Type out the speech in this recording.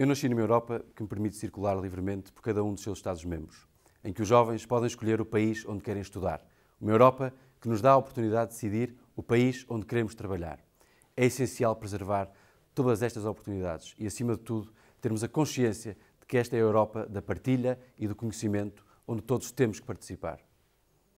Eu nasci numa Europa que me permite circular livremente por cada um dos seus Estados-membros, em que os jovens podem escolher o país onde querem estudar. Uma Europa que nos dá a oportunidade de decidir o país onde queremos trabalhar. É essencial preservar todas estas oportunidades e, acima de tudo, termos a consciência de que esta é a Europa da partilha e do conhecimento onde todos temos que participar.